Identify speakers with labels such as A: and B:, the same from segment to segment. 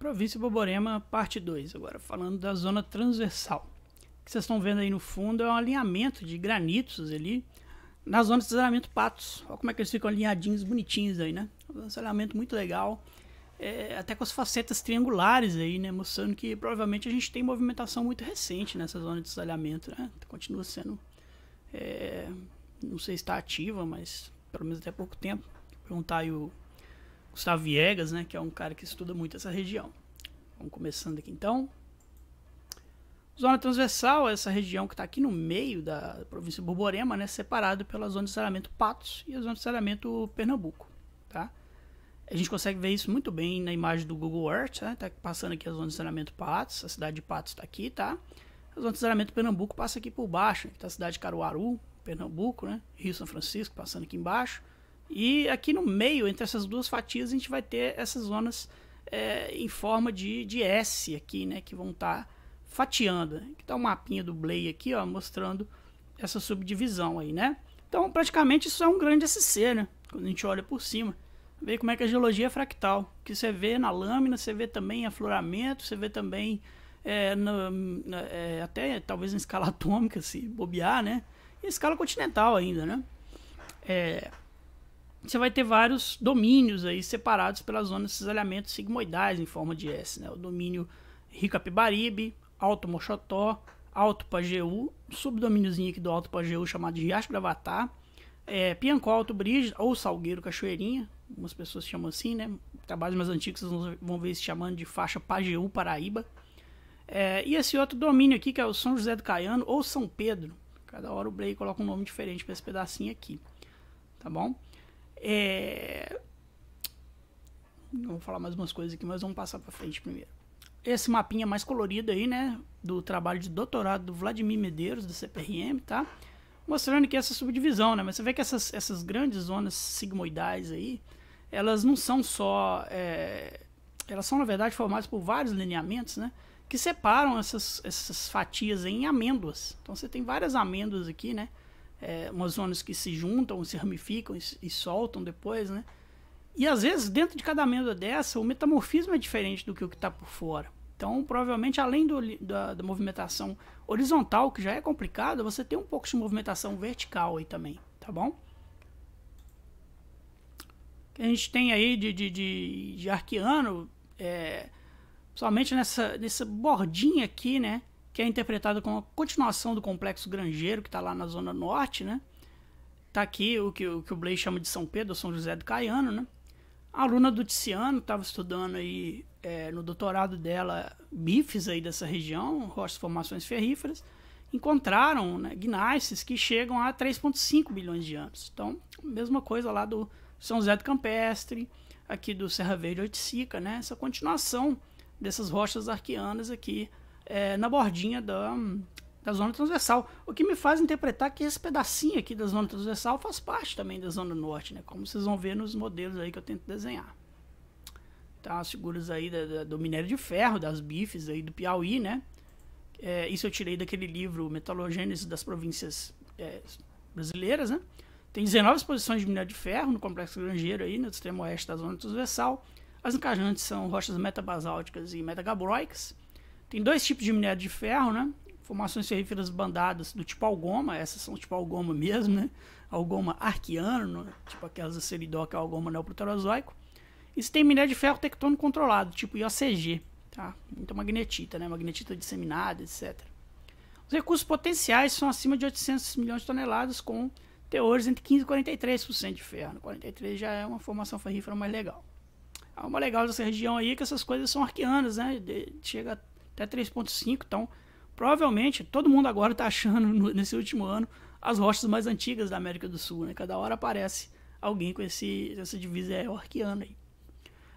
A: Província Boborema, parte 2, agora falando da zona transversal. O que vocês estão vendo aí no fundo é um alinhamento de granitos ali na zona de estacionamento Patos. Olha como é que eles ficam alinhadinhos, bonitinhos aí, né? Um alinhamento muito legal, é, até com as facetas triangulares aí, né? Mostrando que provavelmente a gente tem movimentação muito recente nessa zona de estacionamento, né? Continua sendo, é, não sei se está ativa, mas pelo menos até pouco tempo. Vou perguntar aí o Gustavo Viegas, né, que é um cara que estuda muito essa região. Vamos começando aqui então. Zona transversal é essa região que está aqui no meio da província de Borborema, né, separado pela zona de saneamento Patos e a zona de saneamento Pernambuco, tá? A gente consegue ver isso muito bem na imagem do Google Earth, né? Tá passando aqui a zona de saneamento Patos, a cidade de Patos está aqui, tá? A zona de saneamento Pernambuco passa aqui por baixo, né? que tá a cidade de Caruaru, Pernambuco, né? Rio São Francisco passando aqui embaixo. E aqui no meio, entre essas duas fatias, a gente vai ter essas zonas é, em forma de, de S aqui, né? Que vão estar tá fatiando. Aqui tá o um mapinha do Blay aqui, ó, mostrando essa subdivisão aí, né? Então, praticamente, isso é um grande SC, né? Quando a gente olha por cima. Vê como é que a geologia é fractal. Que você vê na lâmina, você vê também afloramento, você vê também é, é, até talvez em escala atômica, se bobear, né? E escala continental ainda, né? É, você vai ter vários domínios aí separados pelas zonas de cisalhamento sigmoidais em forma de S, né? O domínio Ricapibaribe, Alto Moxotó, Alto Pajeú, subdomíniozinho aqui do Alto Pajeú chamado de Riacho Gravatar, é, Piancó Alto Bridge ou Salgueiro Cachoeirinha, algumas pessoas chamam assim, né? Trabalhos mais antigos vocês vão ver se chamando de faixa Pajeú Paraíba. É, e esse outro domínio aqui que é o São José do Caiano ou São Pedro. Cada hora o Blake coloca um nome diferente para esse pedacinho aqui, tá bom? É... Eu vou falar mais umas coisas aqui, mas vamos passar para frente primeiro. Esse mapinha mais colorido aí, né? Do trabalho de doutorado do Vladimir Medeiros, do CPRM, tá? Mostrando que essa subdivisão, né? Mas você vê que essas, essas grandes zonas sigmoidais aí, elas não são só. É... Elas são, na verdade, formadas por vários lineamentos, né? Que separam essas, essas fatias em amêndoas. Então você tem várias amêndoas aqui, né? é, umas zonas que se juntam, se ramificam e, e, soltam depois, né? E às vezes, dentro de cada amêndoa dessa, o metamorfismo é diferente do que o que está por fora. Então, provavelmente, além do, da, da, movimentação horizontal, que já é complicada, você tem um pouco de movimentação vertical aí também, tá bom? Que a gente tem aí de, de, de, de arqueano, é, nessa, nessa bordinha aqui, né? que é interpretado como a continuação do complexo granjeiro que está lá na zona norte, né? Tá aqui o que o, que o chama de São Pedro, São José do Caiano, né? A aluna do Tiziano estava estudando aí é, no doutorado dela bifes aí dessa região, rochas formações ferríferas, encontraram né, gnaisses que chegam a 3,5 bilhões de anos. Então, mesma coisa lá do São José do Campestre, aqui do Serra Verde Oiticica, né? Essa continuação dessas rochas arqueanas aqui é, na bordinha da, da zona transversal. O que me faz interpretar que esse pedacinho aqui da zona transversal faz parte também da zona norte, né? Como vocês vão ver nos modelos aí que eu tento desenhar. Tá, as figuras aí da, da, do minério de ferro, das bifes aí do Piauí, né? É, isso eu tirei daquele livro Metalogênese das Províncias é, Brasileiras, né? Tem 19 exposições de minério de ferro no complexo granjeiro aí, no extremo oeste da zona transversal. As encajantes são rochas metabasálticas e metagabroicas. Tem dois tipos de minério de ferro, né? Formações ferríferas bandadas do tipo algoma, essas são tipo algoma mesmo, né? Algoma arqueano, né? tipo aquelas da seridoca é algoma neoproterozoico. E se tem minério de ferro tectônico controlado, tipo IOCG, tá? Muita magnetita, né? Magnetita disseminada, etc. Os recursos potenciais são acima de 800 milhões de toneladas, com teores entre 15 e 43% de ferro. 43 né? já é uma formação ferrífera mais legal. É uma legal dessa região aí é que essas coisas são arqueanas, né? De, chega até 3.5. Então, provavelmente, todo mundo agora está achando, no, nesse último ano, as rochas mais antigas da América do Sul. Né? Cada hora aparece alguém com esse, essa divisa é, orquiana aí.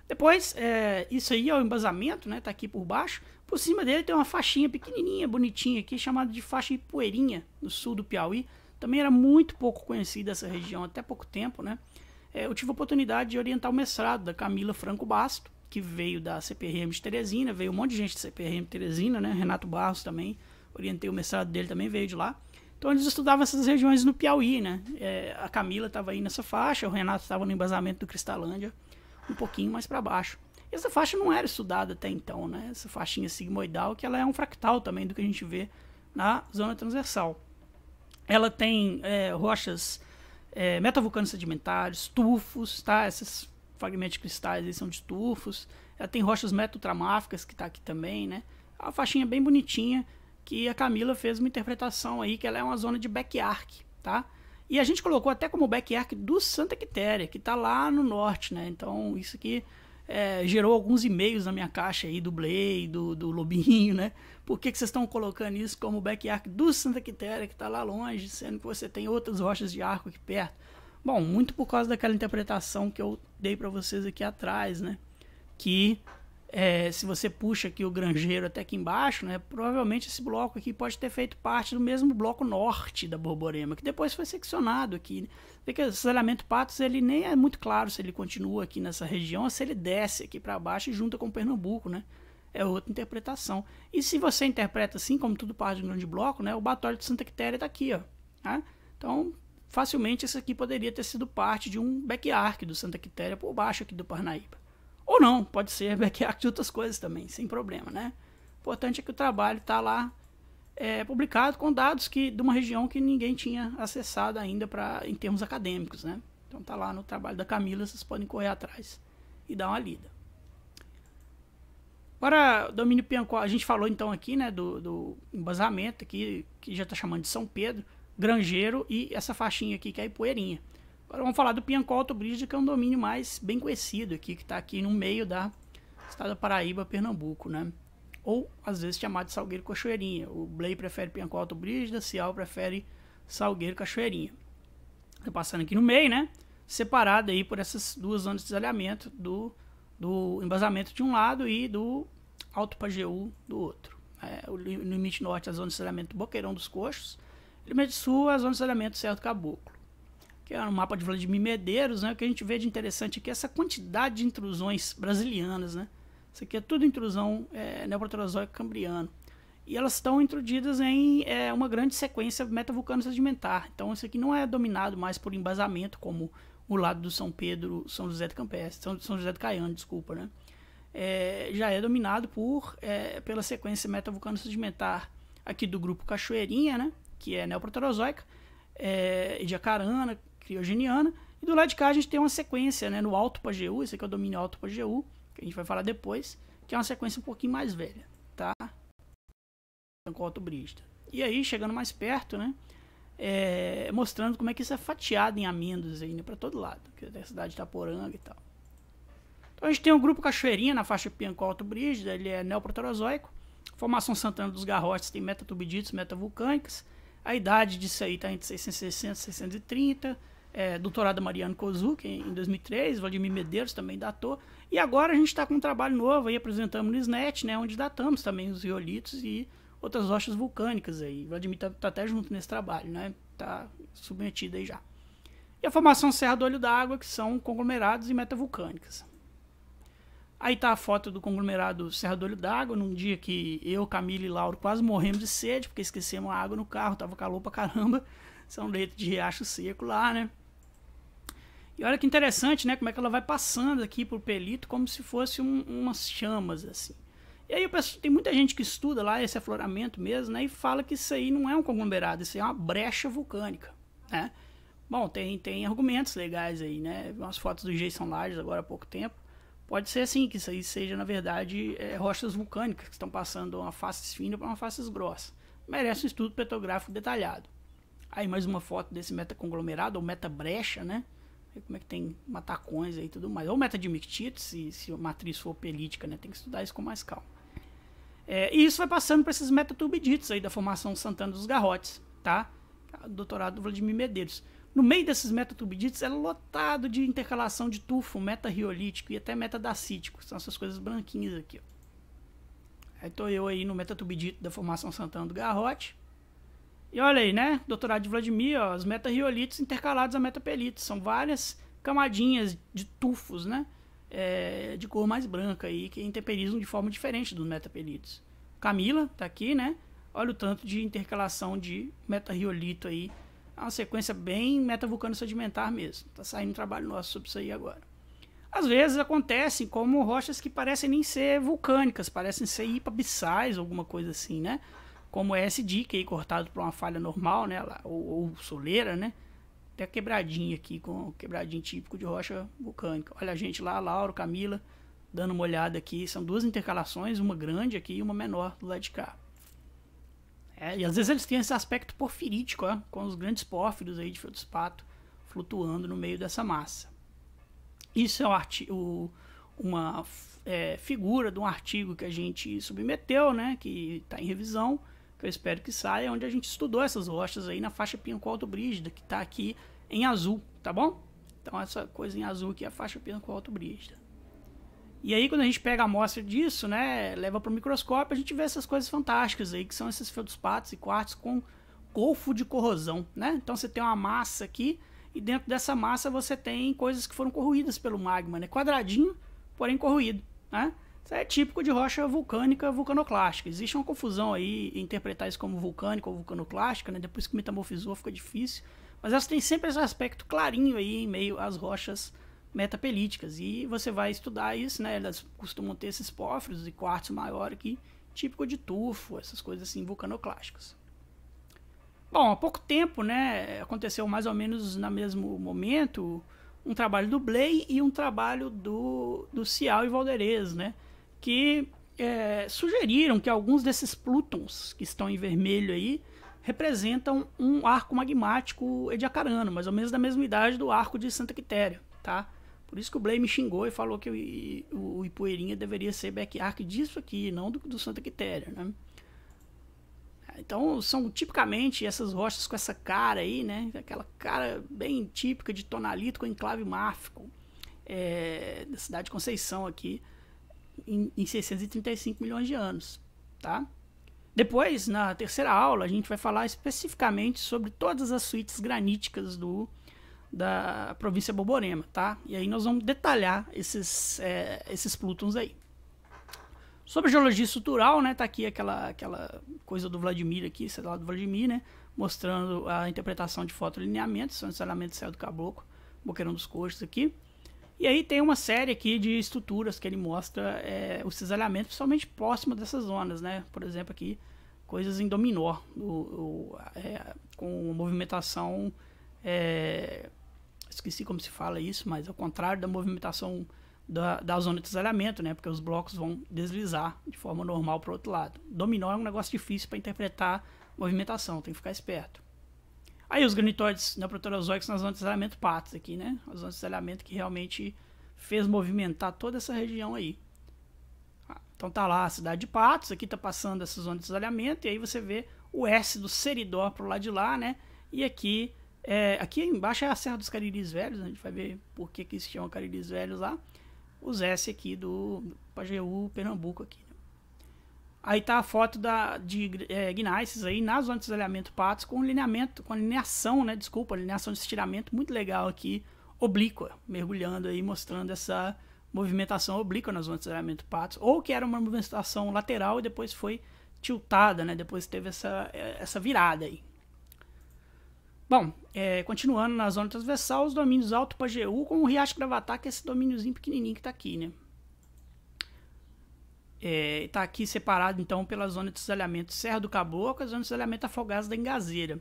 A: Depois, é, isso aí é o embasamento, né? Tá aqui por baixo. Por cima dele tem uma faixinha pequenininha, bonitinha aqui, chamada de faixa Ipueirinha, no sul do Piauí. Também era muito pouco conhecida essa região até pouco tempo, né? É, eu tive a oportunidade de orientar o mestrado da Camila Franco Basto, que veio da CPRM de Teresina, veio um monte de gente da CPRM de Teresina, né? Renato Barros também, orientei o mestrado dele também, veio de lá. Então eles estudavam essas regiões no Piauí, né? É, a Camila estava aí nessa faixa, o Renato estava no embasamento do Cristalândia, um pouquinho mais para baixo. Essa faixa não era estudada até então, né? Essa faixinha sigmoidal, que ela é um fractal também do que a gente vê na zona transversal. Ela tem é, rochas é, metavulcanos sedimentares, tufos, tá? Essas fragmentos de cristais, eles são de tufos. Ela tem rochas metotramáficas, que está aqui também, né? A faixinha bem bonitinha, que a Camila fez uma interpretação aí, que ela é uma zona de backyark, tá? E a gente colocou até como arc do Santa Quitéria, que está lá no norte, né? Então, isso aqui é, gerou alguns e-mails na minha caixa aí do Blay, do, do Lobinho, né? Por que, que vocês estão colocando isso como arc do Santa Quitéria, que está lá longe, sendo que você tem outras rochas de arco aqui perto? Bom, muito por causa daquela interpretação que eu dei para vocês aqui atrás, né? Que é, se você puxa aqui o granjeiro até aqui embaixo, né? Provavelmente esse bloco aqui pode ter feito parte do mesmo bloco norte da Borborema, que depois foi seccionado aqui. Né? Vê que o aceleramento Patos ele nem é muito claro se ele continua aqui nessa região ou se ele desce aqui para baixo e junta com Pernambuco, né? é outra interpretação. E se você interpreta assim, como tudo parte de um grande bloco, né, o Batório de Santa Quitéria está aqui. Ó, né? Então, facilmente esse aqui poderia ter sido parte de um back arc do Santa Quitéria por baixo aqui do Parnaíba. Ou não, pode ser back arc de outras coisas também, sem problema, né? O importante é que o trabalho está lá é, publicado com dados que de uma região que ninguém tinha acessado ainda pra, em termos acadêmicos, né? Então tá lá no trabalho da Camila, vocês podem correr atrás e dar uma lida. Agora, domínio Piancó, a gente falou então aqui né, do, do embasamento aqui, que já está chamando de São Pedro. Grangeiro e essa faixinha aqui que é a Ipoeirinha. Agora vamos falar do Piancó Autobride, que é um domínio mais bem conhecido aqui, que está aqui no meio da estado da Paraíba, Pernambuco, né? Ou às vezes chamado de Salgueiro Cachoeirinha. O Blay prefere Piancó da Cial prefere Salgueiro Cachoeirinha. Estou passando aqui no meio, né? Separado aí por essas duas zonas de desalhamento do, do embasamento de um lado e do Alto Pajeú do outro. É, o limite norte é a zona de desalhamento do Boqueirão dos Coxos Limite Sul, a zona de saneamento do Cerro do Caboclo. Que é um mapa de Vladimir Medeiros, né? O que a gente vê de interessante aqui é essa quantidade de intrusões brasilianas, né? Isso aqui é tudo intrusão é, Cambriano E elas estão intrudidas em é, uma grande sequência metavulcano sedimentar. Então, isso aqui não é dominado mais por embasamento, como o lado do São Pedro, São José do Campestre, São, São José do Caiano, desculpa, né? É, já é dominado por, é, pela sequência metavulcano sedimentar aqui do grupo Cachoeirinha, né? que é neoproterozoica, é, ediacarana, criogeniana, e do lado de cá a gente tem uma sequência né, no alto PGU, esse aqui é o domínio alto PGU, que a gente vai falar depois, que é uma sequência um pouquinho mais velha, tá? Com Brígida E aí, chegando mais perto, né? É, mostrando como é que isso é fatiado em amêndoas aí, né, para todo lado, que é da cidade de Itaporanga e tal. Então a gente tem o um grupo Cachoeirinha na faixa Pianco Alto Brígida, ele é neoproterozoico. Formação Santana dos Garrotes tem meta metavulcânicas. A idade disso aí está entre 660 e 630. É, doutorado Mariano Kozuki, em 2003, Vladimir Medeiros também datou. E agora a gente está com um trabalho novo aí, apresentamos no SNET, né, onde datamos também os riolitos e outras rochas vulcânicas aí. Vladimir está tá até junto nesse trabalho, né? Está submetido aí já. E a formação Serra do Olho d'Água, que são conglomerados e metavulcânicas. Aí tá a foto do conglomerado Serra do Olho d'Água, num dia que eu, Camila e Lauro quase morremos de sede, porque esquecemos a água no carro, tava calor pra caramba. São leito de riacho seco lá, né? E olha que interessante, né? Como é que ela vai passando aqui pro pelito como se fosse um, umas chamas, assim. E aí penso, tem muita gente que estuda lá esse afloramento mesmo, né? E fala que isso aí não é um conglomerado, isso aí é uma brecha vulcânica, né? Bom, tem, tem argumentos legais aí, né? Umas fotos do Jason Lages agora há pouco tempo Pode ser assim, que isso aí seja, na verdade, é, rochas vulcânicas que estão passando uma face fina para uma face grossa. Merece um estudo petrográfico detalhado. Aí mais uma foto desse metaconglomerado, ou meta-brecha, né? Como é que tem matacões aí e tudo mais. Ou meta-dimictito, se, se a matriz for pelítica, né? Tem que estudar isso com mais calma. É, e isso vai passando para esses metatubidites aí da formação Santana dos Garrotes, tá? Doutorado do Vladimir Medeiros. No meio desses metatubidites é lotado de intercalação de tufo, metariolítico e até metadacítico. São essas coisas branquinhas aqui. Ó. Aí tô eu aí no metatubidito da formação Santana do Garrote. E olha aí, né? Doutorado de Vladimir, ó, os metariolitos intercalados a metapelitos. São várias camadinhas de tufos, né? É, de cor mais branca aí, que interperizam de forma diferente dos metapelitos. Camila tá aqui, né? Olha o tanto de intercalação de metariolito aí é uma sequência bem metavulcano sedimentar mesmo. Tá saindo um trabalho nosso sobre isso aí agora. Às vezes acontecem como rochas que parecem nem ser vulcânicas, parecem ser hipabissais, alguma coisa assim, né? Como esse dique é aí cortado por uma falha normal, né? Ou, ou soleira, né? Até quebradinha aqui, com quebradinho típico de rocha vulcânica. Olha a gente lá, Lauro, Camila, dando uma olhada aqui. São duas intercalações, uma grande aqui e uma menor do lado de cá. É, e às vezes eles têm esse aspecto porfirítico, ó, com os grandes pórfiros aí de feldspato flutuando no meio dessa massa. Isso é uma é, figura de um artigo que a gente submeteu, né, que está em revisão, que eu espero que saia, onde a gente estudou essas rochas aí na faixa Pinco-Alto-Brígida, que está aqui em azul, tá bom? Então essa coisa em azul aqui é a faixa Pinco-Alto-Brígida. E aí, quando a gente pega a amostra disso, né, leva para o microscópio, a gente vê essas coisas fantásticas aí, que são esses feldspatos e quartos com golfo de corrosão, né? Então você tem uma massa aqui e dentro dessa massa você tem coisas que foram corroídas pelo magma, né? Quadradinho, porém corroído, né? Isso é típico de rocha vulcânica vulcanoclástica. Existe uma confusão aí em interpretar isso como vulcânico ou vulcanoclástica, né? Depois que metamorfizou fica difícil. Mas elas têm sempre esse aspecto clarinho aí em meio às rochas metapelíticas. E você vai estudar isso, né? Elas costumam ter esses pórfiros e quartzo maior aqui, típico de tufo, essas coisas assim vulcanoclásticas. Bom, há pouco tempo, né, aconteceu mais ou menos no mesmo momento, um trabalho do Blay e um trabalho do, do Cial e Valderez, né, que é, sugeriram que alguns desses plutons que estão em vermelho aí representam um arco magmático ediacarano, mais ou menos da mesma idade do arco de Santa Quitéria, tá? Por isso que o Blame me xingou e falou que o, o Ipueirinha deveria ser back-arc disso aqui, não do, do Santa Quitéria, né? Ah, então são tipicamente essas rochas com essa cara aí, né? Aquela cara bem típica de tonalito com enclave máfico é, da cidade de Conceição aqui em, em 635 milhões de anos, tá? Depois, na terceira aula, a gente vai falar especificamente sobre todas as suítes graníticas do da província Boborema, tá? E aí nós vamos detalhar esses, é, esses plutons aí. Sobre geologia estrutural, né? Tá aqui aquela, aquela coisa do Vladimir aqui, sei lá, do Vladimir, né? Mostrando a interpretação de fotolineamento, são ensinamentos céu do caboclo, boqueirão dos coxos aqui. E aí tem uma série aqui de estruturas que ele mostra é, o cisalhamento, principalmente próximo dessas zonas, né? Por exemplo, aqui, coisas em dominó, o, o, é, com movimentação é, esqueci como se fala isso, mas ao contrário da movimentação da, da zona de desalhamento, né? Porque os blocos vão deslizar de forma normal para o outro lado. Dominó é um negócio difícil para interpretar movimentação, tem que ficar esperto. Aí os granitoides neoproterozoicos na zona de desalhamento patos aqui, né? A zona de desalhamento que realmente fez movimentar toda essa região aí. Ah, então tá lá a cidade de Patos, aqui tá passando essa zona de desalhamento, e aí você vê o S do Seridó pro lado de lá, né? E aqui é, aqui embaixo é a Serra dos Cariris Velhos, né? a gente vai ver por que, que se chama Cariris Velhos lá. Os S aqui do, Pajeú, Pernambuco aqui. Né? Aí tá a foto da, de é, aí na zona de desalinhamento Patos com alinhamento com alineação, né? Desculpa, alineação de estiramento muito legal aqui, oblíqua, mergulhando aí, mostrando essa movimentação oblíqua na zona de desalinhamento Patos, ou que era uma movimentação lateral e depois foi tiltada, né? Depois teve essa, é, essa virada aí. Bom, é, continuando na zona transversal, os domínios Alto Pajeú com o Riacho Gravatá, que é esse domíniozinho pequenininho que está aqui, né? Está é, tá aqui separado, então, pela zona de desalhamento Serra do Caboclo, a zona de desalhamento Afogados da Engazeira.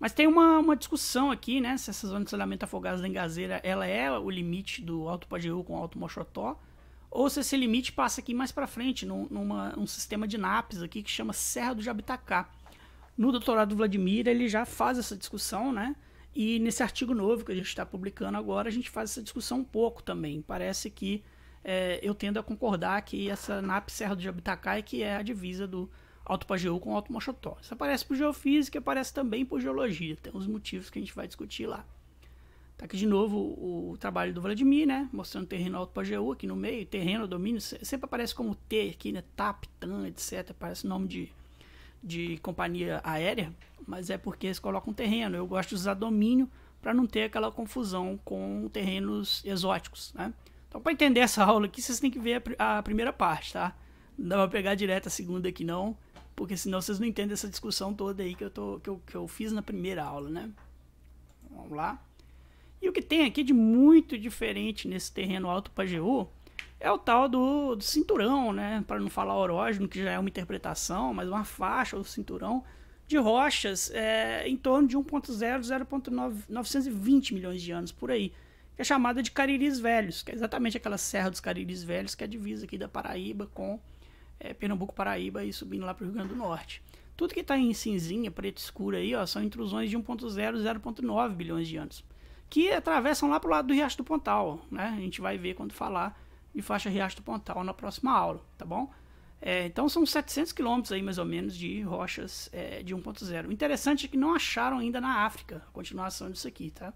A: Mas tem uma, uma discussão aqui, né? Se essa zona de desalhamento Afogados da Engazeira, ela é o limite do Alto Pajeú com o Alto Mochotó, ou se esse limite passa aqui mais para frente, num, numa, um sistema de NAPs aqui que chama Serra do Jabitacá. No doutorado do Vladimir, ele já faz essa discussão, né? E nesse artigo novo que a gente está publicando agora, a gente faz essa discussão um pouco também. Parece que é, eu tendo a concordar que essa NAP Serra do Jabitacai, é que é a divisa do Alto Pageu com o Alto Mochotó. Isso aparece por geofísica aparece também por geologia. Tem uns motivos que a gente vai discutir lá. Tá aqui de novo o, o trabalho do Vladimir, né? Mostrando o terreno Alto Pageu aqui no meio, terreno, domínio. Sempre aparece como T aqui, né? TAP, TAN, etc. Parece nome de de companhia aérea, mas é porque eles colocam terreno. Eu gosto de usar domínio para não ter aquela confusão com terrenos exóticos, né? Então, para entender essa aula aqui, vocês têm que ver a, a primeira parte, tá? Não dá para pegar direto a segunda aqui não, porque senão vocês não entendem essa discussão toda aí que eu, tô, que eu, que eu fiz na primeira aula, né? Vamos lá. E o que tem aqui de muito diferente nesse terreno alto para Pajeú é o tal do, do cinturão, né? Para não falar orógeno, que já é uma interpretação, mas uma faixa ou cinturão de rochas é, em torno de 1.0, 0.920 milhões de anos por aí, que é chamada de Cariris Velhos, que é exatamente aquela serra dos Cariris Velhos que é a divisa aqui da Paraíba com é, Pernambuco, Paraíba e subindo lá para o Rio Grande do Norte. Tudo que está em cinzinha, preto escuro aí, ó, são intrusões de 1.0 0.9 bilhões de anos, que atravessam lá para o lado do Riacho do Pontal, né? A gente vai ver quando falar de faixa Riacho do Pontal na próxima aula, tá bom? É, então são 700 quilômetros aí mais ou menos de rochas é, de 1.0. O interessante é que não acharam ainda na África a continuação disso aqui, tá?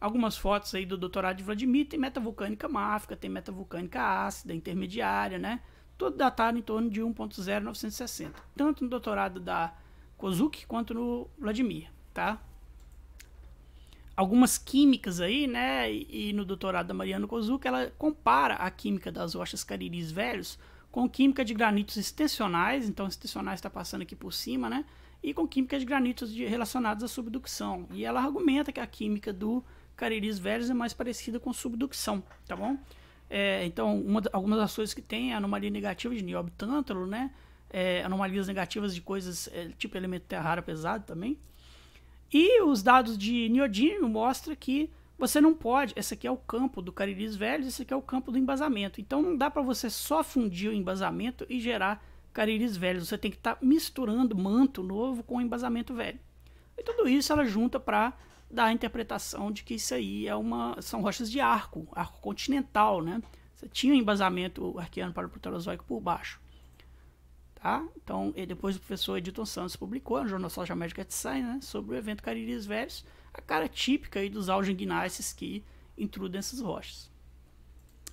A: Algumas fotos aí do doutorado de Vladimir, tem meta vulcânica máfica, tem meta vulcânica ácida, intermediária, né? Tudo datado em torno de 1.0960, tanto no doutorado da Kozuki quanto no Vladimir, tá? algumas químicas aí, né? E, e no doutorado da Mariana Kozuka, ela compara a química das rochas cariris velhos com química de granitos extensionais, então extensionais está passando aqui por cima, né? E com química de granitos de, relacionados à subducção. E ela argumenta que a química do cariris velhos é mais parecida com subducção, tá bom? É, então, uma, algumas das coisas que tem é anomalia negativa de nióbio tântalo, né? É, anomalias negativas de coisas é, tipo elemento terra rara pesado também. E os dados de neodímio mostram que você não pode. Esse aqui é o campo do cariris velhos, esse aqui é o campo do embasamento. Então não dá para você só fundir o embasamento e gerar cariris velhos. Você tem que estar tá misturando manto novo com embasamento velho. E tudo isso ela junta para dar a interpretação de que isso aí é uma são rochas de arco, arco continental, né? Você tinha embasamento arqueano para o Proterozoico por baixo. Então, depois o professor Edilton Santos publicou no Jornal Social Médica de Science, né, sobre o evento Cariris Velhos, a cara típica aí dos algengnaces que intrudem essas rochas.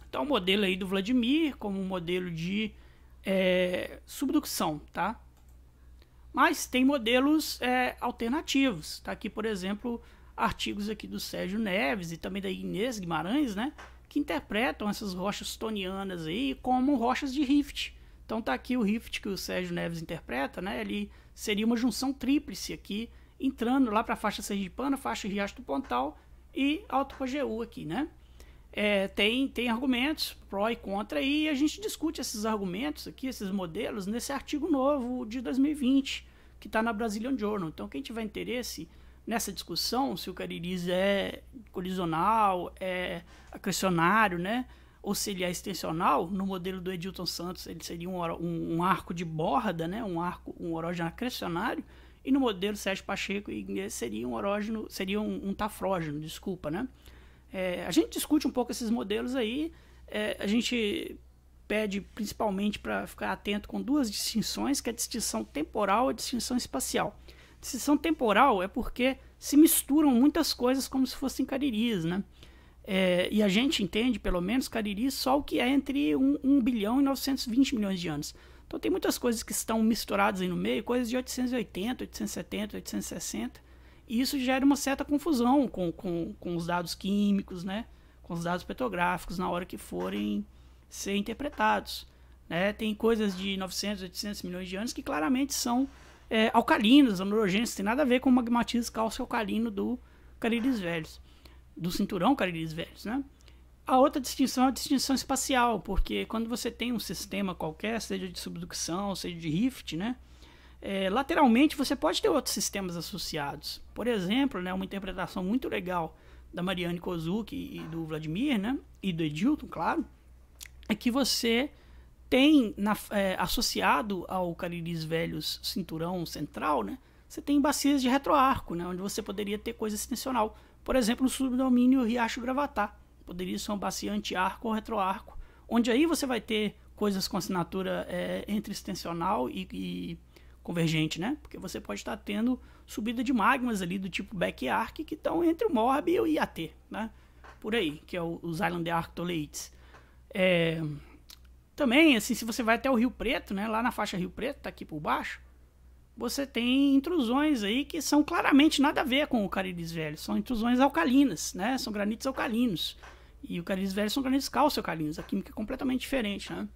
A: Então, o modelo aí do Vladimir como um modelo de é, subducção, tá? Mas tem modelos é, alternativos, tá? Aqui, por exemplo, artigos aqui do Sérgio Neves e também da Inês Guimarães, né? Que interpretam essas rochas tonianas aí como rochas de rift, então tá aqui o Rift que o Sérgio Neves interpreta, né? Ele seria uma junção tríplice aqui, entrando lá para a faixa sergipana, faixa Riacho do Pontal e Alto Cogeú aqui, né? É, tem, tem argumentos pró e contra aí, e a gente discute esses argumentos aqui, esses modelos, nesse artigo novo de 2020, que está na Brazilian Journal. Então quem tiver interesse nessa discussão, se o Cariris é colisional, é acrecionário, né? auxiliar extensional, no modelo do Edilton Santos, ele seria um, um, um arco de borda, né? um arco, um orógeno acrecionário, e no modelo Sérgio Pacheco seria um orógeno, seria um, um tafrógeno, desculpa, né? É, a gente discute um pouco esses modelos aí, é, a gente pede principalmente para ficar atento com duas distinções, que é a distinção temporal e a distinção espacial. Distinção temporal é porque se misturam muitas coisas como se fossem cariris, né? É, e a gente entende, pelo menos, Cariri, só o que é entre 1, 1 bilhão e 920 milhões de anos. Então tem muitas coisas que estão misturadas aí no meio, coisas de 880, 870, 860. E isso gera uma certa confusão com, com, com os dados químicos, né? com os dados petrográficos na hora que forem ser interpretados. Né? Tem coisas de 900, 800 milhões de anos que claramente são é, alcalinos, anorogênicos, tem nada a ver com o magmatismo cálcio alcalino do Cariris Velhos do cinturão Cariris Velhos, né? A outra distinção é a distinção espacial, porque quando você tem um sistema qualquer, seja de subducção, seja de rift, né? É, lateralmente você pode ter outros sistemas associados. Por exemplo, né, uma interpretação muito legal da Mariane Kozuki e do Vladimir, né? E do Edilton, claro, é que você tem na, é, associado ao Cariris Velhos cinturão central, né? Você tem bacias de retroarco, né? Onde você poderia ter coisa extensional por exemplo, no subdomínio Riacho Gravatá. Poderia ser um bacia arco ou retroarco, onde aí você vai ter coisas com assinatura é, entre extensional e, e, convergente, né? Porque você pode estar tendo subida de magmas ali do tipo back arc que estão entre o Morbio e IAT né? Por aí, que é o, os Island Arctoleites. É... Também, assim, se você vai até o Rio Preto, né? Lá na faixa Rio Preto, tá aqui por baixo, você tem intrusões aí que são claramente nada a ver com o cariris velho, são intrusões alcalinas, né? São granitos alcalinos. E o cariris velho são granitos cálcio alcalinos, a química é completamente diferente, né?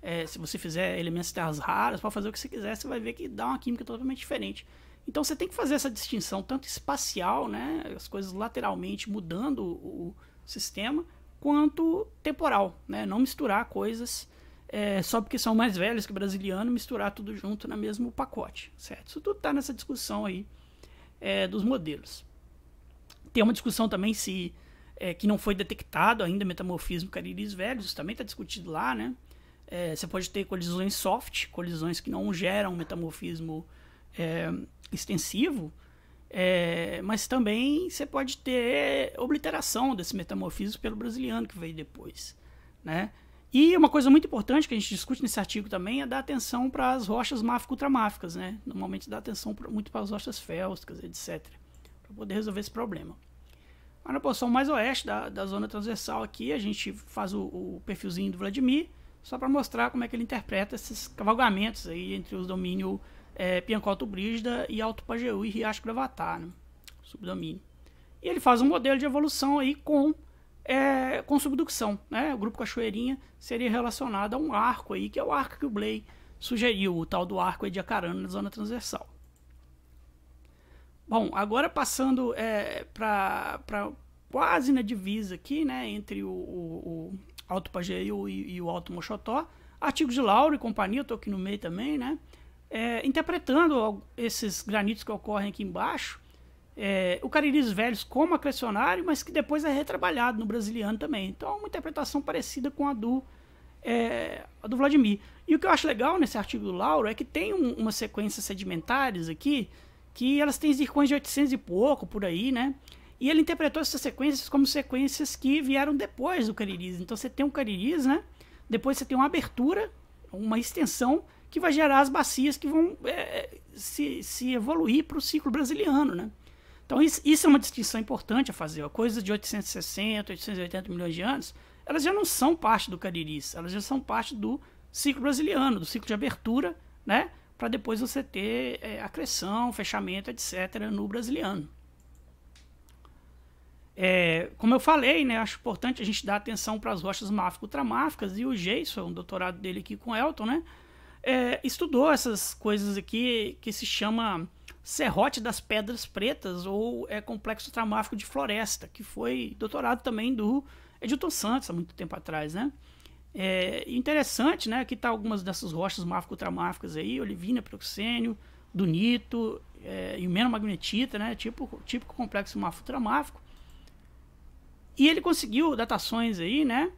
A: É, se você fizer elementos de terras raras, pode fazer o que você quiser, você vai ver que dá uma química totalmente diferente. Então você tem que fazer essa distinção tanto espacial, né, as coisas lateralmente mudando o, o sistema, quanto temporal, né, não misturar coisas é, só porque são mais velhos que o brasiliano, misturar tudo junto no mesmo pacote, certo? Isso tudo está nessa discussão aí é, dos modelos. Tem uma discussão também se é, que não foi detectado ainda metamorfismo cariris velhos, isso também está discutido lá, né? É, você pode ter colisões soft, colisões que não geram metamorfismo é, extensivo, é, mas também você pode ter obliteração desse metamorfismo pelo brasiliano que veio depois, né? E uma coisa muito importante que a gente discute nesse artigo também é dar atenção para as rochas máfico-ultramáficas, né? Normalmente dá atenção muito para as rochas félsicas, etc. Para poder resolver esse problema. Mas na posição mais oeste da, da zona transversal aqui, a gente faz o, o perfilzinho do Vladimir, só para mostrar como é que ele interpreta esses cavalgamentos aí entre os domínios é, Piancó-Brígida e Alto Pajeú e Riacho Gravatar, né? subdomínio. E ele faz um modelo de evolução aí com é subdução, né? O grupo Cachoeirinha seria relacionado a um arco aí, que é o arco que o Blay sugeriu, o tal do arco de na zona transversal. Bom, agora passando é, para quase na divisa aqui, né, entre o, o, o Alto Pajeú e, e, o Alto Mochotó, artigos de Lauro e companhia, estou aqui no meio também, né, é, interpretando esses granitos que ocorrem aqui embaixo, é, o Cariris Velhos como acrecionário, mas que depois é retrabalhado no brasiliano também. Então, é uma interpretação parecida com a do, é, a do Vladimir. E o que eu acho legal nesse artigo do Lauro é que tem um, umas sequências sedimentares aqui, que elas têm zircões de 800 e pouco, por aí, né? E ele interpretou essas sequências como sequências que vieram depois do Cariris. Então, você tem um Cariris, né? Depois você tem uma abertura, uma extensão, que vai gerar as bacias que vão é, é se, se evoluir para o ciclo brasiliano, né? Então, isso, isso é uma distinção importante a fazer. Coisas de 860, 880 milhões de anos, elas já não são parte do Cariris, elas já são parte do ciclo brasiliano, do ciclo de abertura, né? Para depois você ter é, acreção, fechamento, etc., no brasiliano. É, como eu falei, né, acho importante a gente dar atenção para as rochas máfico ultramáficas e o Jason, um doutorado dele aqui com Elton, né, é, estudou essas coisas aqui que se chama Serrote das Pedras Pretas ou é, Complexo Tramáfico de Floresta, que foi doutorado também do Edilton Santos há muito tempo atrás, né? É interessante, né? Aqui tá algumas dessas rochas máfico-tramáficas aí, olivina, proxênio, dunito, é, magnetita, né? Tipo, típico complexo máfico-tramáfico. E ele conseguiu datações aí, né?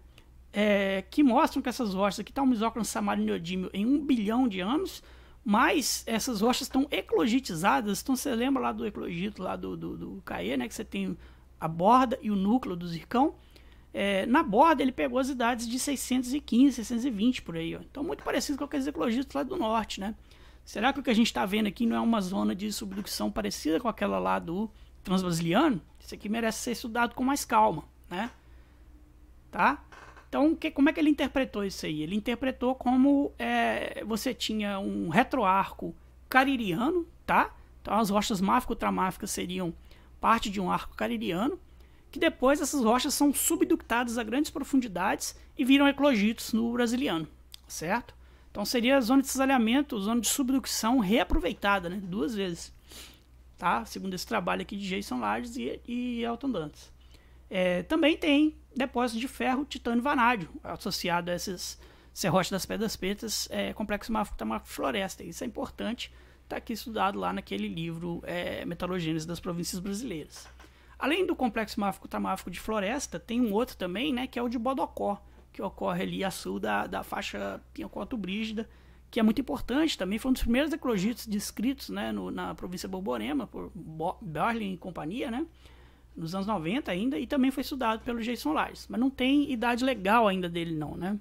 A: É, que mostram que essas rochas aqui estão tá um isócrono samarinodímio em um bilhão de anos mas essas rochas estão eclogitizadas. Então você lembra lá do eclogito, lá do, do, do Caê, né? Que você tem a borda e o núcleo do zircão. É, na borda ele pegou as idades de 615, 620 por aí. Ó. Então muito parecido com aqueles eclogitos lá do norte, né? Será que o que a gente está vendo aqui não é uma zona de subducção parecida com aquela lá do transbrasiliano? Isso aqui merece ser estudado com mais calma, né? Tá? Então, que, como é que ele interpretou isso aí? Ele interpretou como é, você tinha um retroarco caririano, tá? Então, as rochas máfico-tramáficas seriam parte de um arco caririano, que depois essas rochas são subductadas a grandes profundidades e viram eclogitos no brasiliano, certo? Então, seria a zona de cisalhamento, zona de subducção reaproveitada, né? Duas vezes, tá? Segundo esse trabalho aqui de Jason Lages e, e Elton Dantas. É, também tem depósitos de ferro, titânio e vanádio associado a esses serrotes das Pedras Pretas, é, complexo Tamar tá Floresta. Isso é importante, está aqui estudado lá naquele livro é, Metalogênese das Províncias Brasileiras. Além do complexo máfico-tamáfico tá de floresta, tem um outro também, né, que é o de Bodocó, que ocorre ali a sul da, da faixa Pinhacó-Brígida, que é muito importante também, foi um dos primeiros ecologistas descritos né, no, na província Borborema, por Bo Berlin e companhia, né, nos anos 90 ainda, e também foi estudado pelo Jason Lares. Mas não tem idade legal ainda dele, não, né?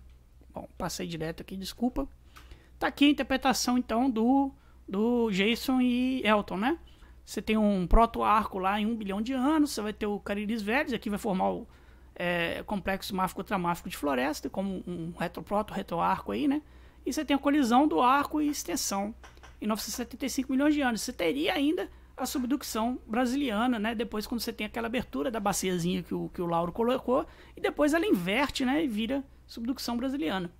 A: Bom, passei direto aqui, desculpa. Tá aqui a interpretação, então, do, do Jason e Elton, né? Você tem um proto-arco lá em um bilhão de anos, você vai ter o Cariris verdes aqui vai formar o é, complexo máfico-tramáfico de floresta, como um retroproto, arco aí, né? E você tem a colisão do arco e extensão em 975 milhões de anos. Você teria ainda a subducção brasiliana, né? Depois quando você tem aquela abertura da baciazinha que o, que o Lauro colocou, e depois ela inverte, né? E vira subducção brasiliana.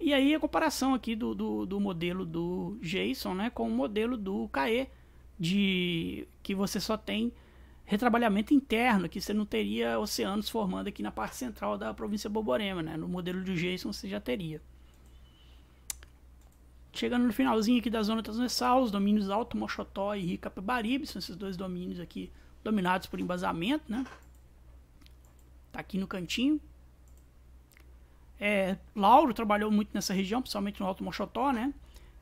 A: E aí a comparação aqui do, do, do modelo do Jason, né? Com o modelo do Caê, de que você só tem retrabalhamento interno, que você não teria oceanos formando aqui na parte central da província Boborema, né? No modelo do Jason você já teria. Chegando no finalzinho aqui da zona transversal, os domínios Alto Moxotó e Rio são esses dois domínios aqui dominados por embasamento, né? Tá aqui no cantinho. É, Lauro trabalhou muito nessa região, principalmente no Alto Moxotó, né?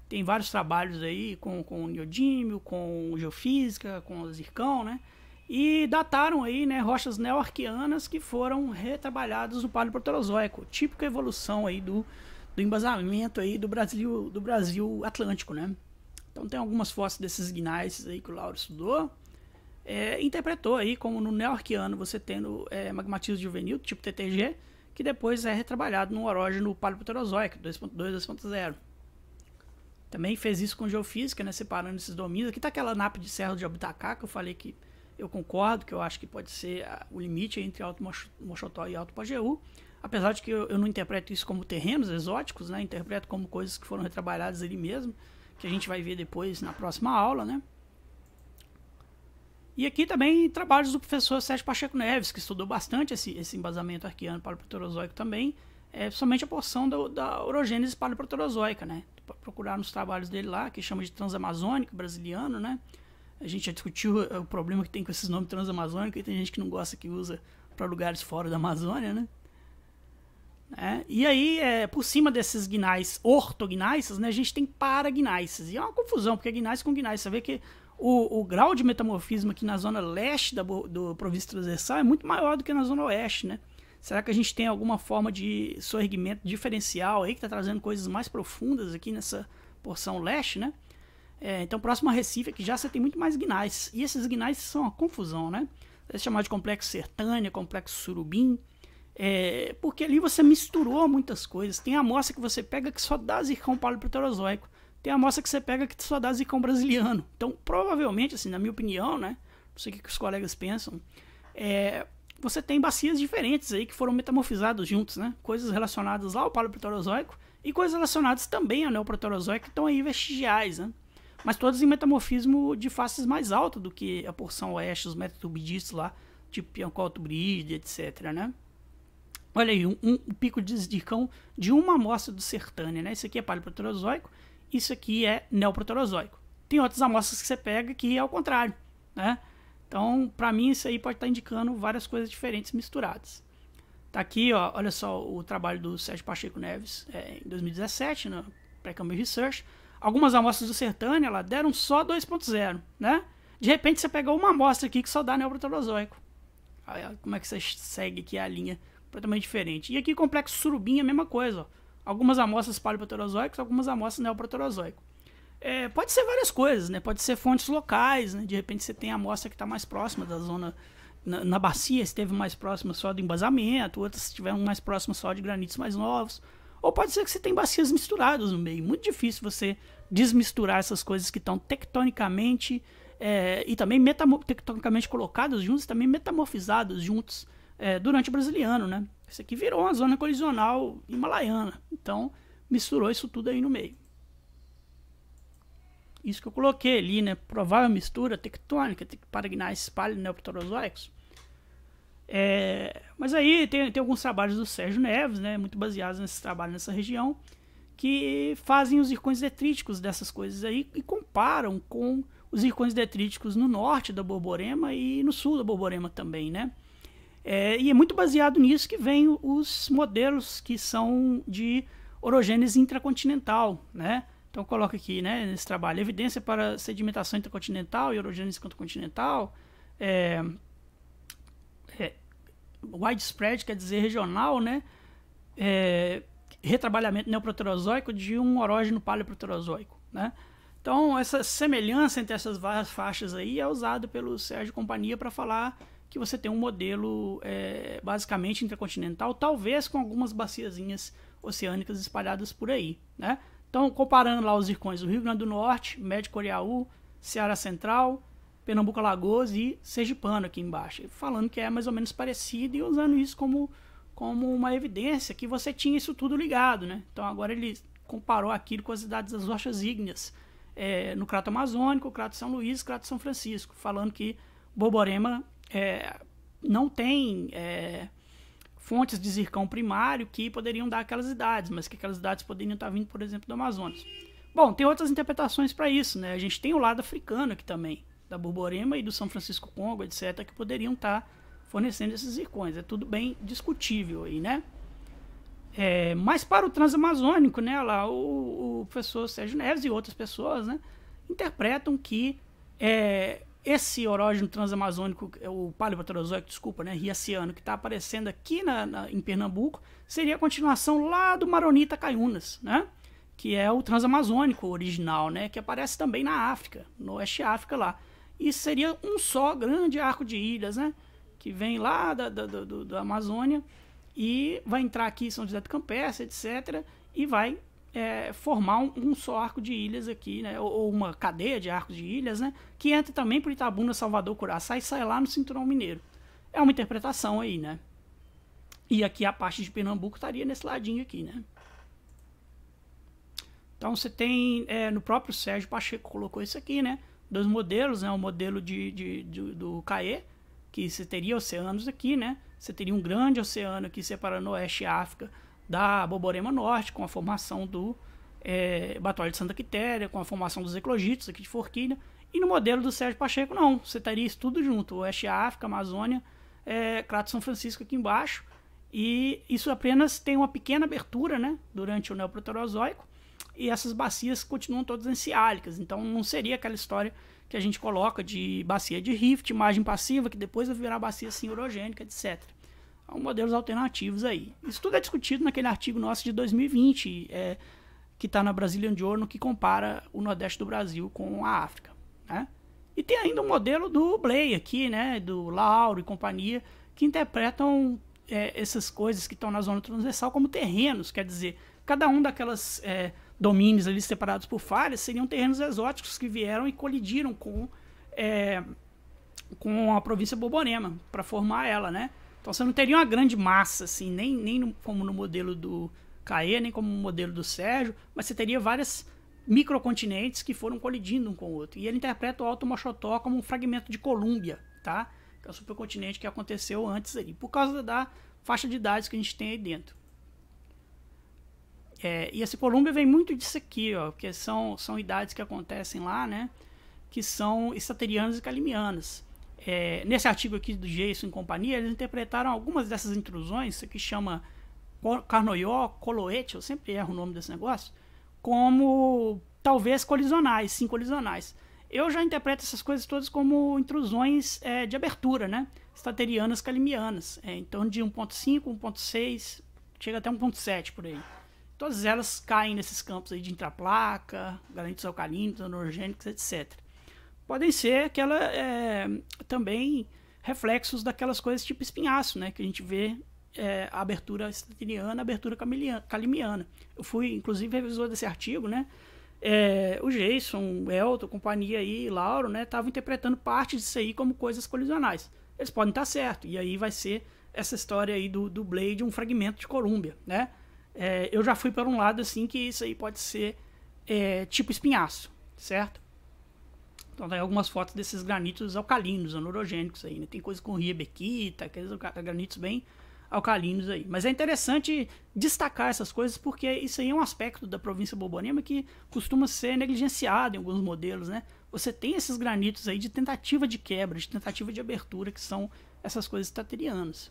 A: Tem vários trabalhos aí com, com neodímio, com geofísica, com zircão, né? E dataram aí, né, rochas neoarqueanas que foram retrabalhadas no Paleoproterozoico, típica evolução aí do do embasamento aí do Brasil, do Brasil Atlântico, né? Então tem algumas fotos desses guinais aí que o Lauro estudou. É, interpretou aí como no neorquiano você tendo é, magmatismo juvenil, tipo TTG, que depois é retrabalhado no orógeno paleopterozoico, 2.2, 2.0. Também fez isso com geofísica, né, separando esses domínios. Aqui está aquela nap de Serra de Abitacá, que eu falei que eu concordo, que eu acho que pode ser ah, o limite entre Alto Mochotó e Alto Pajeú. Apesar de que eu, eu não interpreto isso como terrenos exóticos, né? Interpreto como coisas que foram retrabalhadas ali mesmo, que a gente vai ver depois na próxima aula, né? E aqui também trabalhos do professor Sérgio Pacheco Neves, que estudou bastante esse, esse embasamento arqueano paleoproterozoico também, é, somente a porção do, da orogênese paleoproterozoica, né? Procurar nos trabalhos dele lá, que chama de transamazônico brasiliano, né? A gente já discutiu é, o problema que tem com esses nomes transamazônicos e tem gente que não gosta que usa para lugares fora da Amazônia, né? Né? E aí, é, por cima desses guinais ortognaices, né, a gente tem paragnaices. E é uma confusão, porque gnais com gnais. Você vê que o, o, grau de metamorfismo aqui na zona leste da do província transversal é muito maior do que na zona oeste, né? Será que a gente tem alguma forma de sorrigimento diferencial aí que está trazendo coisas mais profundas aqui nessa porção leste, né? É, então, próximo a Recife aqui já você tem muito mais guinais. E esses guinais são uma confusão, né? É chamar de complexo Sertânia, complexo Surubim, é, porque ali você misturou muitas coisas. Tem a amostra que você pega que só dá zircão paleoproterozoico. Tem a amostra que você pega que só dá zircão brasiliano. Então, provavelmente, assim, na minha opinião, né? Não sei o que os colegas pensam. É, você tem bacias diferentes aí que foram metamorfizadas juntos, né? Coisas relacionadas lá ao paleoproterozoico e coisas relacionadas também ao neoproterozoico que estão aí vestigiais, né? Mas todas em metamorfismo de faces mais alta do que a porção oeste, os metaturbidistas lá, tipo Piancó, Tubride, etc, né? Olha aí, um, um pico de zircão de uma amostra do sertânia, né? Isso aqui é paleoproterozoico, isso aqui é neoproterozoico. Tem outras amostras que você pega que é ao contrário, né? Então, para mim, isso aí pode estar tá indicando várias coisas diferentes misturadas. Tá aqui, ó, olha só o trabalho do Sérgio Pacheco Neves é, em 2017, no Precambrian Research. Algumas amostras do Sertânia ela deram só 2.0, né? De repente você pega uma amostra aqui que só dá neoproterozoico. como é que você segue aqui a linha completamente diferente. E aqui complexo surubim é a mesma coisa. Ó. Algumas amostras paleoproterozoicas, algumas amostras neoproterozoicas. É, pode ser várias coisas, né? Pode ser fontes locais, né? De repente você tem a amostra que está mais próxima da zona na, na bacia, esteve mais próxima só do embasamento, outras estiveram mais próximas só de granitos mais novos. Ou pode ser que você tenha bacias misturadas no meio. Muito difícil você desmisturar essas coisas que estão tectonicamente é, e também tectonicamente colocadas juntas, também metamorfizadas juntos é, durante o brasiliano, né? Isso aqui virou uma zona colisional himalaiana. Então, misturou isso tudo aí no meio. Isso que eu coloquei ali, né? Provável mistura tectônica, paragnais espalho neoptorozoicos. É, mas aí tem, tem alguns trabalhos do Sérgio Neves, né? Muito baseados nesse trabalho nessa região, que fazem os zircões detríticos dessas coisas aí e comparam com os zircões detríticos no norte da Borborema e no sul da Borborema também, né? É, e é muito baseado nisso que vem os modelos que são de orogênese intracontinental, né? Então coloca aqui, né, nesse trabalho, evidência para sedimentação intracontinental e orogênese intracontinental, é, é, widespread quer dizer regional, né? É, retrabalhamento neoproterozoico de um orógeno paleoproterozoico, né? Então essa semelhança entre essas várias faixas aí é usada pelo Sérgio Companhia para falar que você tem um modelo é, basicamente intercontinental, talvez com algumas baciazinhas oceânicas espalhadas por aí, né? Então, comparando lá os zircões do Rio Grande do Norte, Médio Coriaú, Ceará Central, Pernambuco Alagoas e Sergipano aqui embaixo, falando que é mais ou menos parecido e usando isso como, como uma evidência que você tinha isso tudo ligado, né? Então, agora ele comparou aquilo com as idades das rochas ígneas, é, no Crato Amazônico, Crato São Luís, Crato São Francisco, falando que Borborema é, não tem é, fontes de zircão primário que poderiam dar aquelas idades, mas que aquelas idades poderiam estar vindo, por exemplo, do Amazonas. Bom, tem outras interpretações para isso, né? A gente tem o lado africano aqui também, da Borborema e do São Francisco Congo, etc., que poderiam estar fornecendo esses zircões. É tudo bem discutível aí, né? É, mas para o transamazônico, né, lá o, o, professor Sérgio Neves e outras pessoas, né, interpretam que é, esse orógeno transamazônico, é o paleopaterozoico, desculpa, né, riaciano, que está aparecendo aqui na, na, em Pernambuco, seria a continuação lá do Maronita Caiunas, né? que é o transamazônico original, né, que aparece também na África, no oeste África lá. E seria um só grande arco de ilhas, né, que vem lá da, da, da, da Amazônia e vai entrar aqui em São José do Campestre, etc., e vai é, formar um, um, só arco de ilhas aqui, né? Ou, ou, uma cadeia de arcos de ilhas, né? Que entra também por Itabuna, Salvador, Curaçá e sai lá no Cinturão Mineiro. É uma interpretação aí, né? E aqui a parte de Pernambuco estaria nesse ladinho aqui, né? Então você tem, é, no próprio Sérgio Pacheco colocou isso aqui, né? Dois modelos, né? O modelo de, de, de do CAE, que você teria oceanos aqui, né? Você teria um grande oceano aqui separando o Oeste e África da Boborema Norte, com a formação do é, Batalha de Santa Quitéria, com a formação dos eclogitos aqui de Forquilha, e no modelo do Sérgio Pacheco, não. Você teria isso tudo junto, Oeste África, Amazônia, é, Crato São Francisco aqui embaixo, e isso apenas tem uma pequena abertura né, durante o Neoproterozoico, e essas bacias continuam todas enciálicas, então não seria aquela história que a gente coloca de bacia de rift, imagem passiva, que depois vai virar bacia sinurogênica, etc a modelos alternativos aí. Isso tudo é discutido naquele artigo nosso de 2020, é, que está na Brasília de Ouro, que compara o Nordeste do Brasil com a África. Né? E tem ainda o modelo do Blay aqui, né, do Lauro e companhia, que interpretam é, essas coisas que estão na zona transversal como terrenos, quer dizer, cada um daquelas é, domínios ali separados por falhas seriam terrenos exóticos que vieram e colidiram com, é, com a província Borborema para formar ela, né? Então você não teria uma grande massa, assim, nem, nem no, como no modelo do Caê, nem como no modelo do Sérgio, mas você teria várias microcontinentes que foram colidindo um com o outro. E ele interpreta o Alto Mochotó como um fragmento de Colúmbia, tá? Que é o supercontinente que aconteceu antes ali, por causa da faixa de idades que a gente tem aí dentro. É, e esse Colúmbia vem muito disso aqui, ó, porque são, são idades que acontecem lá, né? Que são estaterianas e calimianas. É, nesse artigo aqui do Jason e companhia, eles interpretaram algumas dessas intrusões, que chama Carnoió, Coloete, eu sempre erro o nome desse negócio, como talvez colisionais, sim, colisionais. Eu já interpreto essas coisas todas como intrusões é, de abertura, né? Staterianas calimianas, é, em torno de 1.5, 1.6, chega até 1.7 por aí. Todas elas caem nesses campos aí de intraplaca, granitos alcalinos, anorgênicos, etc podem ser aquela é, também reflexos daquelas coisas tipo espinhaço, né? Que a gente vê é, a abertura estatiniana, a abertura calimiana. Eu fui, inclusive, revisor desse artigo, né? É, o Jason, o Elton, companhia aí, e Lauro, né? Estavam interpretando parte disso aí como coisas colisionais. Eles podem estar tá certo. E aí vai ser essa história aí do, do Blade, um fragmento de Colômbia, né? É, eu já fui para um lado assim que isso aí pode ser é, tipo espinhaço, certo? Então tem algumas fotos desses granitos alcalinos, anorogênicos aí, né? Tem coisa com riebequita, aqueles granitos bem alcalinos aí. Mas é interessante destacar essas coisas porque isso aí é um aspecto da província Borborema que costuma ser negligenciado em alguns modelos, né? Você tem esses granitos aí de tentativa de quebra, de tentativa de abertura, que são essas coisas taterianas.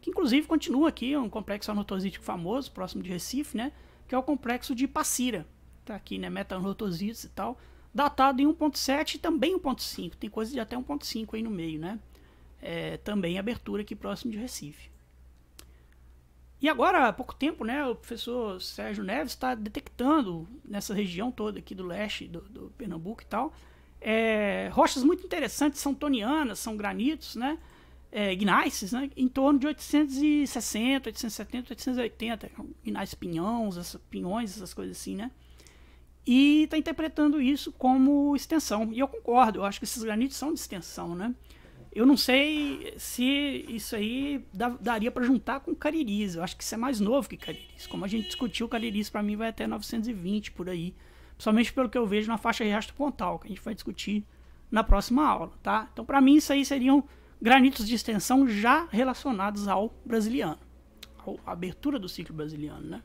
A: Que inclusive continua aqui, um complexo anortosítico famoso, próximo de Recife, né? Que é o complexo de Passira. Tá aqui, né? meta e tal datado em 1.7 e também 1.5. Tem coisa de até 1.5 aí no meio, né? É, também abertura aqui próximo de Recife. E agora, há pouco tempo, né, o professor Sérgio Neves está detectando nessa região toda aqui do leste, do, do Pernambuco e tal, é, rochas muito interessantes, são tonianas, são granitos, né, é, né, em torno de 860, 870, 880, gnais pinhões, pinhões, essas coisas assim, né e está interpretando isso como extensão. E eu concordo, eu acho que esses granitos são de extensão, né? Eu não sei se isso aí dá, daria para juntar com Cariris. Eu acho que isso é mais novo que Cariris. Como a gente discutiu, Cariris para mim vai até 920 por aí. Principalmente pelo que eu vejo na faixa de rastro pontal, que a gente vai discutir na próxima aula, tá? Então, para mim, isso aí seriam granitos de extensão já relacionados ao brasiliano, à abertura do ciclo brasiliano, né?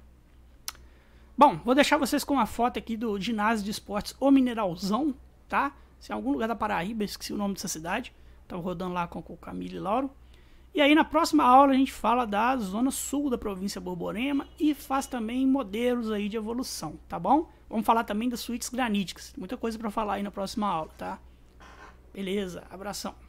A: Bom, vou deixar vocês com uma foto aqui do ginásio de esportes O Mineralzão, tá? Se é em algum lugar da Paraíba, esqueci o nome dessa cidade. Tava rodando lá com o Camilo e Lauro. E aí na próxima aula a gente fala da zona sul da província Borborema e faz também modelos aí de evolução, tá bom? Vamos falar também das suítes graníticas. Muita coisa para falar aí na próxima aula, tá? Beleza, abração.